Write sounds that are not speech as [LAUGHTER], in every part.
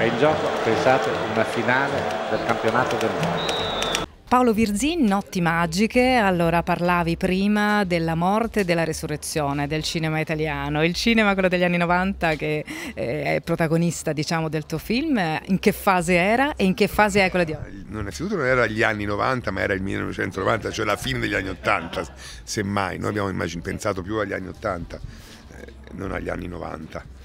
È in gioco, pensate, una finale del campionato del mondo. Paolo Virzin, Notti Magiche, allora parlavi prima della morte e della resurrezione del cinema italiano, il cinema quello degli anni 90 che eh, è protagonista diciamo del tuo film, in che fase era e in che fase è quella di oggi? Eh, non innanzitutto non era gli anni 90 ma era il 1990, cioè la fine degli anni 80 semmai, noi abbiamo pensato più agli anni 80 eh, non agli anni 90.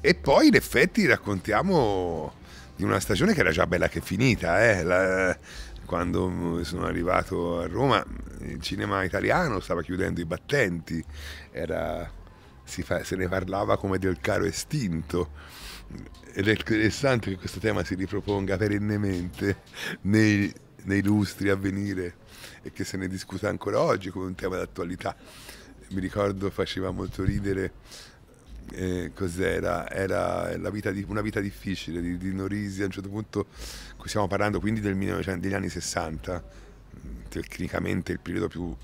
E poi in effetti raccontiamo di una stagione che era già bella che finita, eh? La, quando sono arrivato a Roma il cinema italiano stava chiudendo i battenti, era, fa, se ne parlava come del caro estinto ed è interessante che questo tema si riproponga perennemente nei, nei lustri a venire e che se ne discuta ancora oggi come un tema d'attualità. Mi ricordo faceva molto ridere eh, cos'era? Era vita di, una vita difficile di, di, Norisi, a un certo punto stiamo parlando quindi del 1900, degli anni 60, mm, tecnicamente il periodo più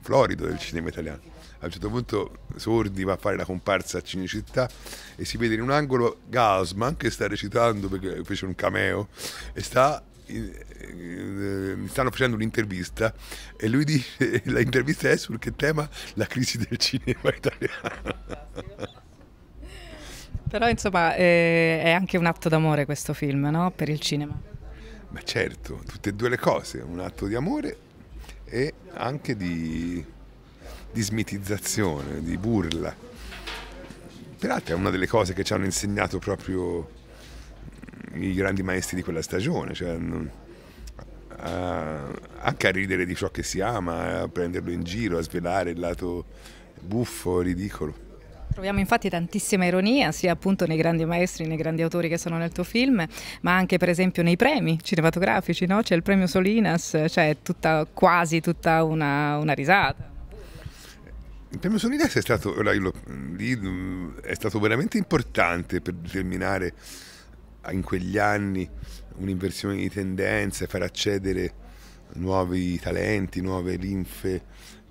florido del cinema italiano. A un certo punto Sordi va a fare la comparsa a Cinecittà e si vede in un angolo Gausman che sta recitando perché fece un cameo e sta eh, stanno facendo un'intervista e lui dice l'intervista [LAUGHS] è sul che tema la crisi del cinema italiano [LAUGHS] Però insomma eh, è anche un atto d'amore questo film, no? Per il cinema. Ma certo, tutte e due le cose, un atto di amore e anche di, di smitizzazione, di burla. Peraltro è una delle cose che ci hanno insegnato proprio i grandi maestri di quella stagione, cioè, mm, a, anche a ridere di ciò che si ama, a prenderlo in giro, a svelare il lato buffo, ridicolo. Troviamo infatti tantissima ironia sia appunto nei grandi maestri, nei grandi autori che sono nel tuo film, ma anche per esempio nei premi cinematografici, no? c'è il premio Solinas, c'è cioè quasi tutta una, una risata. Il premio Solinas è stato, è stato veramente importante per determinare ah, in quegli anni un'inversione di tendenze, far accedere nuovi talenti, nuove linfe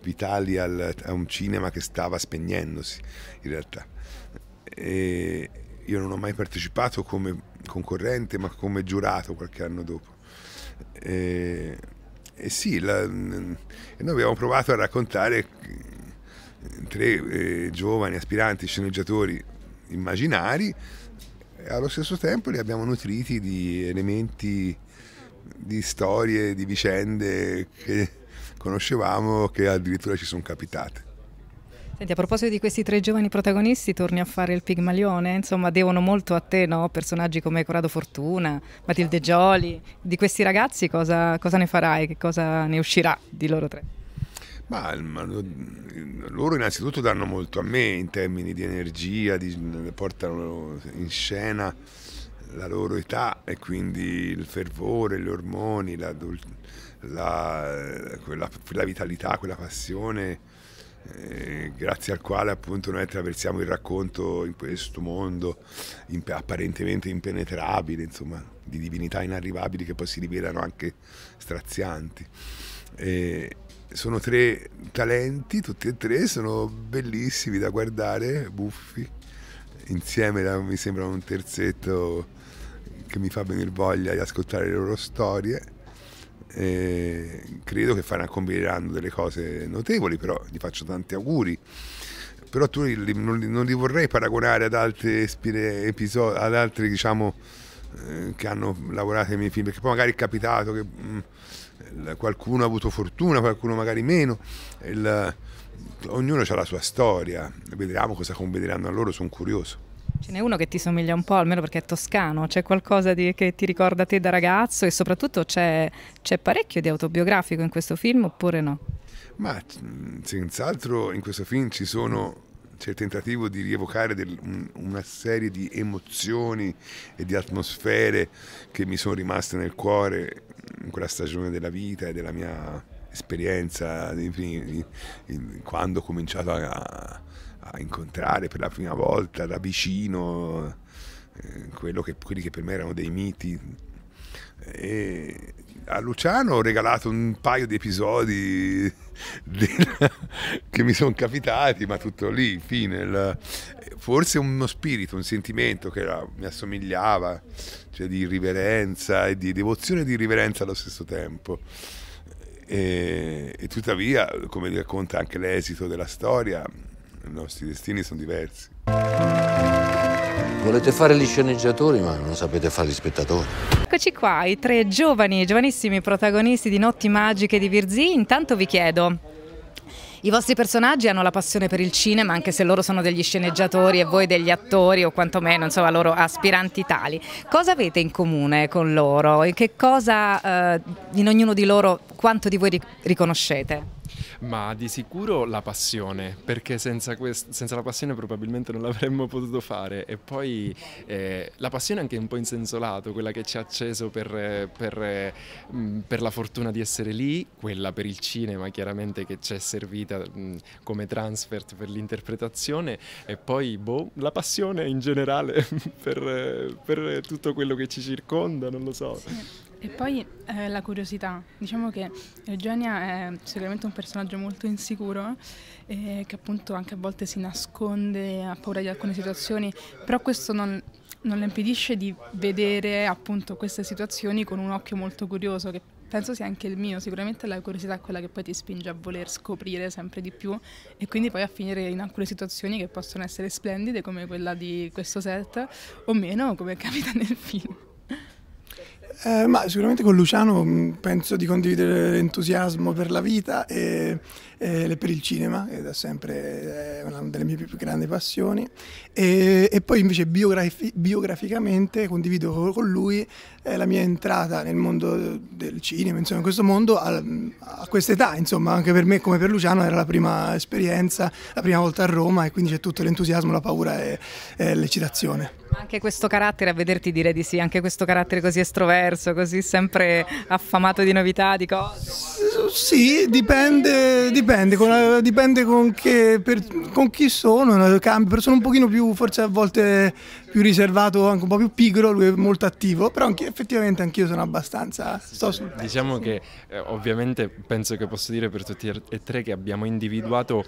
vitali al, a un cinema che stava spegnendosi in realtà. E io non ho mai partecipato come concorrente ma come giurato qualche anno dopo. E, e sì, la, e noi abbiamo provato a raccontare tre eh, giovani aspiranti sceneggiatori immaginari e allo stesso tempo li abbiamo nutriti di elementi, di storie, di vicende che conoscevamo che addirittura ci sono capitate. Senti, a proposito di questi tre giovani protagonisti, torni a fare il Pigmalione, insomma devono molto a te, no? personaggi come Corrado Fortuna, Matilde Gioli, di questi ragazzi cosa, cosa ne farai, che cosa ne uscirà di loro tre? Ma, ma, loro innanzitutto danno molto a me in termini di energia, di, portano in scena la loro età e quindi il fervore, gli ormoni, la dolcezza la, quella, quella vitalità, quella passione eh, grazie al quale appunto noi attraversiamo il racconto in questo mondo in, apparentemente impenetrabile, insomma, di divinità inarrivabili che poi si rivelano anche strazianti. Eh, sono tre talenti, tutti e tre sono bellissimi da guardare, buffi, insieme da, mi sembra un terzetto che mi fa venire voglia di ascoltare le loro storie eh, credo che faranno, combineranno delle cose notevoli, però gli faccio tanti auguri. Però tu li, non, li, non, li vorrei paragonare ad altri episodi, ad altri diciamo eh, che hanno lavorato nei miei film, perché poi magari è capitato che mh, mm, qualcuno ha avuto fortuna, qualcuno magari meno. Il, ognuno ha la sua storia, vedremo cosa combineranno a loro, sono curioso. Ce n'è uno che ti somiglia un po', almeno perché è toscano, c'è qualcosa di, che ti ricorda te da ragazzo e soprattutto c'è, parecchio di autobiografico in questo film oppure no? Ma senz'altro in questo film ci sono c'è il tentativo di rievocare del, una serie di emozioni e di atmosfere che mi sono rimaste nel cuore in quella stagione della vita e della mia esperienza, di, quando ho cominciato a a incontrare per la prima volta da vicino eh, che, quelli che per me erano dei miti. E a Luciano ho regalato un paio di episodi [LAUGHS] della, che mi sono capitati, ma tutto lì, fine. Il, forse uno spirito, un sentimento che era, mi assomigliava, cioè di riverenza e di devozione e di riverenza allo stesso tempo. E, e tuttavia, come racconta anche l'esito della storia, i nostri destini sono diversi. Volete fare gli sceneggiatori ma non sapete fare gli spettatori. Eccoci qua, i tre giovani, giovanissimi protagonisti di Notti Magiche di Virzì. Intanto vi chiedo, i vostri personaggi hanno la passione per il cinema, anche se loro sono degli sceneggiatori e voi degli attori o quantomeno insomma, loro aspiranti tali. Cosa avete in comune con loro e che cosa eh, in ognuno di loro, quanto di voi riconoscete? Ma di sicuro la passione, perché senza, senza la passione probabilmente non l'avremmo potuto fare. E poi eh, la passione anche un po' in senso lato, quella che ci ha acceso per, per, mm, per la fortuna di essere lì, quella per il cinema chiaramente che ci è servita mh, mm, come transfert per l'interpretazione e poi boh, la passione in generale [LAUGHS] per, per tutto quello che ci circonda, non lo so. Sì. E poi eh, la curiosità, diciamo che Eugenia eh, è sicuramente un personaggio molto insicuro eh, che appunto anche a volte si nasconde, ha paura di alcune situazioni, però questo non, non le impedisce di vedere appunto queste situazioni con un occhio molto curioso che penso sia anche il mio, sicuramente la curiosità è quella che poi ti spinge a voler scoprire sempre di più e quindi poi a finire in alcune situazioni che possono essere splendide come quella di questo set o meno come [LAUGHS] capita nel film. Eh, ma sicuramente con Luciano mm, penso di condividere l'entusiasmo per la vita e, e, per il cinema, che da sempre è una delle mie più grandi passioni, e, e poi invece biografi, biograficamente condivido con lui è la mia entrata nel mondo del cinema, insomma, in questo mondo a, a quest'età, insomma, anche per me come per Luciano era la prima esperienza, la prima volta a Roma e quindi c'è tutto l'entusiasmo, la paura e, e l'eccitazione. Anche questo carattere, a vederti dire di sì, anche questo carattere così estroverso, così sempre affamato di novità, di cose. Sì, dipende, dipende, con, dipende con, che, per, con, chi sono, cambio, sono un pochino più, forse a volte più riservato, anche un po' più pigro, lui è molto attivo, però anch effettivamente anch'io sono abbastanza, sto sul pezzo. Diciamo che eh, ovviamente penso che posso dire per tutti e tre che abbiamo individuato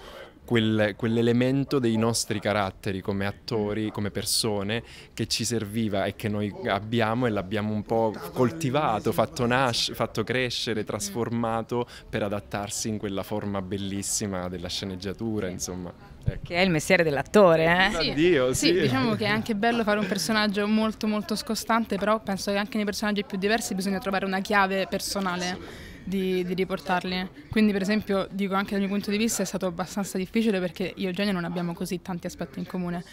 quel, quell'elemento dei nostri caratteri come attori, come persone, che ci serviva e che noi abbiamo e l'abbiamo un po' coltivato, fatto, nasce, fatto crescere, trasformato per adattarsi in quella forma bellissima della sceneggiatura, insomma. Ecco. Che è il mestiere dell'attore, eh? Sì, Addio, sì. sì, diciamo che è anche bello fare un [LAUGHS] personaggio molto molto scostante, però penso che anche nei personaggi più diversi bisogna trovare una chiave personale di, di, riportarli. Quindi per esempio dico anche dal mio punto di vista è stato abbastanza difficile perché io e Eugenio non abbiamo così tanti aspetti in comune.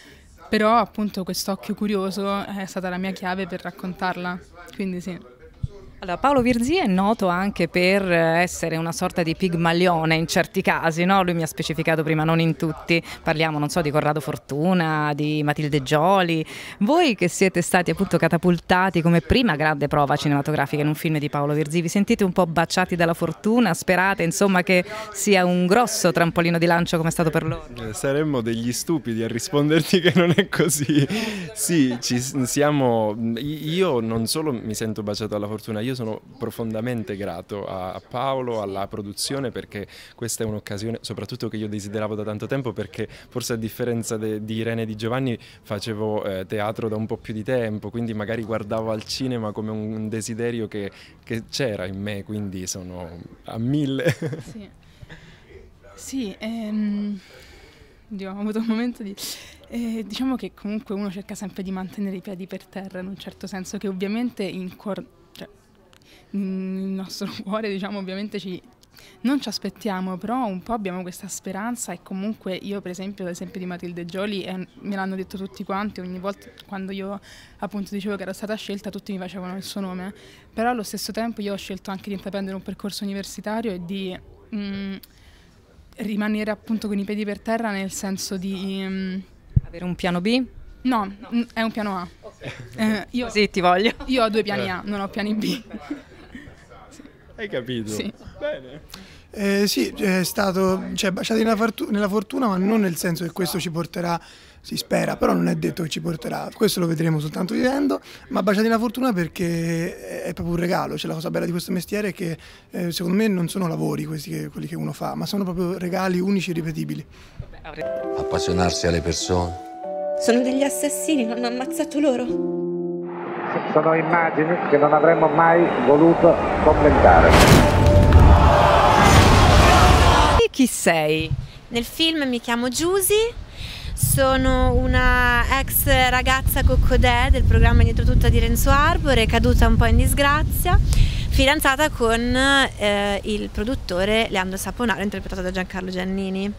Però appunto quest'occhio curioso è stata la mia chiave per raccontarla. Quindi sì. Allora, Paolo Virzì è noto anche per eh, essere una sorta di pigmalione in certi casi, no? lui mi ha specificato prima, non in tutti, parliamo non so di Corrado Fortuna, di Matilde Gioli, voi che siete stati appunto catapultati come prima grande prova cinematografica in un film di Paolo Virzì, vi sentite un po' baciati dalla fortuna, sperate insomma che sia un grosso trampolino di lancio come è stato per loro? Eh, saremmo degli stupidi a risponderti che non è così, sì, ci siamo, io non solo mi sento baciato dalla fortuna, io io sono profondamente grato a Paolo, alla produzione perché questa è un'occasione soprattutto che io desideravo da tanto tempo perché forse a differenza de, di Irene e di Giovanni facevo eh, teatro da un po' più di tempo, quindi magari guardavo al cinema come un desiderio che, c'era in me, quindi sono a mille. Sì, sì ehm... Oddio, ho avuto un momento di... Eh, diciamo che comunque uno cerca sempre di mantenere i piedi per terra in un certo senso, che ovviamente in, cor- Mm, il nostro [LAUGHS] cuore, diciamo, ovviamente ci, non ci aspettiamo, però un po' abbiamo questa speranza e comunque io per esempio l'esempio di Matilde Gioli eh, me l'hanno detto tutti quanti, ogni volta quando io appunto dicevo che ero stata scelta tutti mi facevano il suo nome, però allo stesso tempo io ho scelto anche di intraprendere un percorso universitario e di mh, mm, rimanere appunto con i piedi per terra nel senso di... Mh, mm, Avere un piano B? No, no. è un piano A. Eh, io, sì, ti voglio. Io ho due piani A, non ho piani B. Hai capito? Sì. Bene. Eh, sì, è stato cioè, baciato nella, nella, fortuna, ma non nel senso che questo ci porterà, si spera, però non è detto che ci porterà, questo lo vedremo soltanto vivendo, ma baciati nella fortuna perché è proprio un regalo, cioè, la cosa bella di questo mestiere è che eh, secondo me non sono lavori questi che, quelli che uno fa, ma sono proprio regali unici e ripetibili. Appassionarsi alle persone sono degli assassini, non hanno ammazzato loro. Sono immagini che non avremmo mai voluto commentare. E chi sei? Nel film mi chiamo Giusy, sono una ex ragazza coccodè del programma Dietro Tutta di Renzo Arbore, caduta un po' in disgrazia, fidanzata con eh, il produttore Leandro Saponaro, interpretato da Giancarlo Giannini.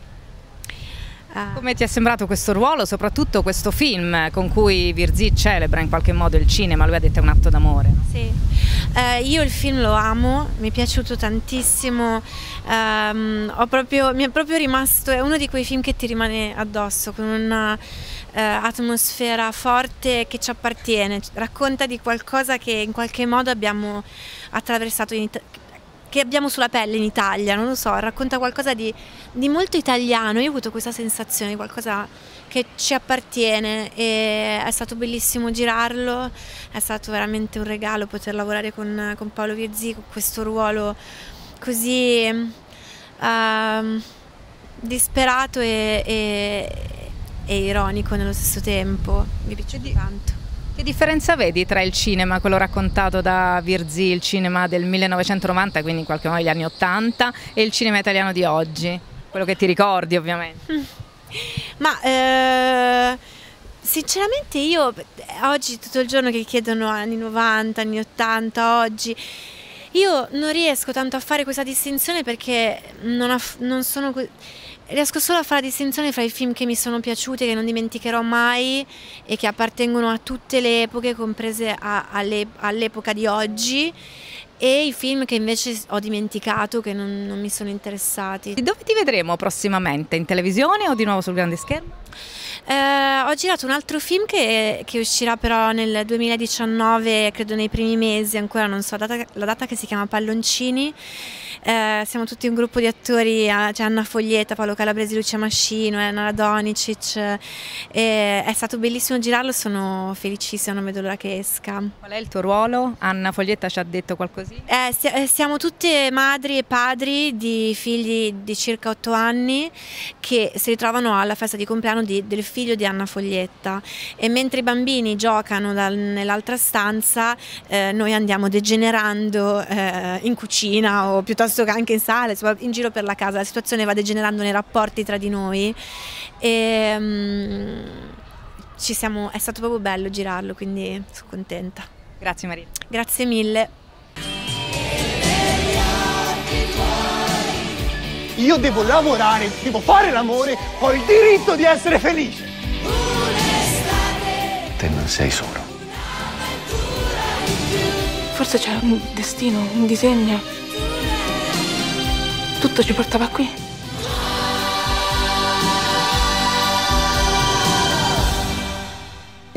Ah. Come ti è sembrato questo ruolo, soprattutto questo film eh, con cui Virzì celebra in qualche modo il cinema, lui ha detto è un atto d'amore. No? Sì, eh, io il film lo amo, mi è piaciuto tantissimo, um, proprio, mi è proprio rimasto, è uno di quei film che ti rimane addosso, con un'atmosfera eh, forte che ci appartiene, racconta di qualcosa che in qualche modo abbiamo attraversato in Italia che abbiamo sulla pelle in Italia, non lo so, racconta qualcosa di, di molto italiano, io ho avuto questa sensazione di qualcosa che ci appartiene e è stato bellissimo girarlo, è stato veramente un regalo poter lavorare con, con Paolo Viezzi, con questo ruolo così uh, disperato e, e, e, ironico nello stesso tempo, mi piace di tanto. Che differenza vedi tra il cinema, quello raccontato da Virzì, il cinema del 1990, quindi in qualche modo gli anni 80, e il cinema italiano di oggi? Quello che ti ricordi ovviamente. [LAUGHS] Ma... Eh... Sinceramente io oggi tutto il giorno che chiedono anni 90, anni 80, oggi, io non riesco tanto a fare questa distinzione perché non, non sono riesco solo a fare la distinzione fra i film che mi sono piaciuti, che non dimenticherò mai e che appartengono a tutte le epoche, comprese all'epoca di oggi, e i film che invece ho dimenticato, che non, non mi sono interessati. Dove ti vedremo prossimamente? In televisione o di nuovo sul grande schermo? Eh, ho girato un altro film che, che, uscirà però nel 2019, credo nei primi mesi, ancora non so la data, la data che si chiama Palloncini. Eh, siamo tutti un gruppo di attori, eh, c'è cioè Anna Foglietta, Paolo Calabresi, Lucia Mascino, Anna Radonicic. Eh, è stato bellissimo girarlo, sono felicissima, non vedo l'ora che esca. Qual è il tuo ruolo? Anna Foglietta ci ha detto qualcosa? così? Eh, eh siamo tutte madri e padri di figli di circa 8 anni che si ritrovano alla festa di compleanno di, del figlio di Anna Foglietta e mentre i bambini giocano nell'altra stanza eh, noi andiamo degenerando eh, in cucina o piuttosto che anche in sala, in giro per la casa, la situazione va degenerando nei rapporti tra di noi e... Mm, siamo, è stato proprio bello girarlo, quindi sono contenta. Grazie Maria. Grazie mille. Io devo lavorare, devo fare l'amore, ho il diritto di essere felice. Te non sei solo. Forse c'è un destino, un disegno. Tutto ci portava qui.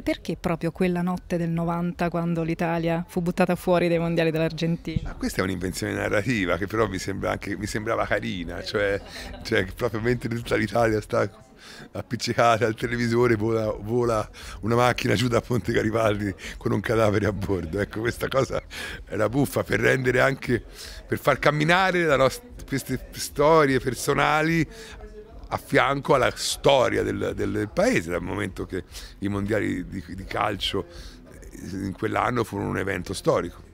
perché proprio quella notte del 90 quando l'Italia fu buttata fuori dai mondiali dell'Argentina? Ma ah, questa è un'invenzione narrativa che però mi, sembra anche, mi sembrava carina, cioè, cioè proprio mentre tutta l'Italia sta appiccicata al televisore vola, vola, una macchina giù da Ponte Garibaldi con un cadavere a bordo. Ecco, questa cosa era buffa per rendere anche, per far camminare nost- queste storie personali a fianco alla storia del, del, del paese, dal momento che i mondiali di, di calcio eh, in quell'anno furono un evento storico.